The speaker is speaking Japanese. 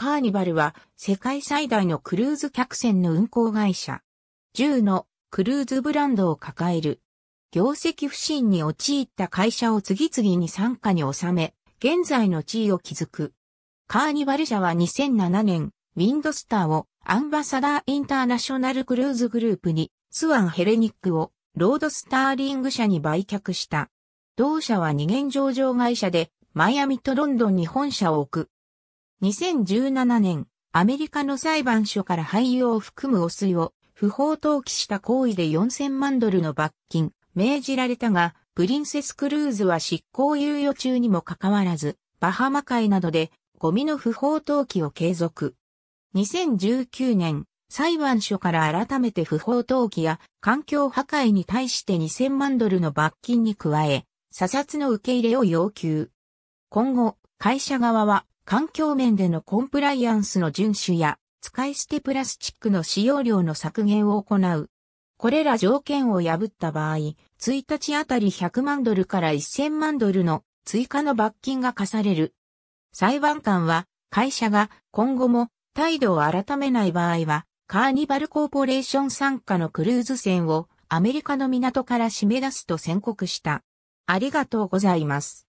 カーニバルは世界最大のクルーズ客船の運航会社。10のクルーズブランドを抱える。業績不振に陥った会社を次々に傘下に収め、現在の地位を築く。カーニバル社は2007年、ウィンドスターをアンバサダーインターナショナルクルーズグループに、スワンヘレニックをロードスターリング社に売却した。同社は二元上場会社で、マイアミとロンドンに本社を置く。2017年、アメリカの裁判所から俳優を含む汚水を不法投棄した行為で4000万ドルの罰金、命じられたが、プリンセスクルーズは執行猶予中にもかかわらず、バハマ海などでゴミの不法投棄を継続。2019年、裁判所から改めて不法投棄や環境破壊に対して2000万ドルの罰金に加え、査察の受け入れを要求。今後、会社側は環境面でのコンプライアンスの遵守や、使い捨てプラスチックの使用量の削減を行う。これら条件を破った場合、1日あたり100万ドルから1000万ドルの追加の罰金が課される。裁判官は、会社が今後も態度を改めない場合は、カーニバルコーポレーション参加のクルーズ船をアメリカの港から締め出すと宣告した。ありがとうございます。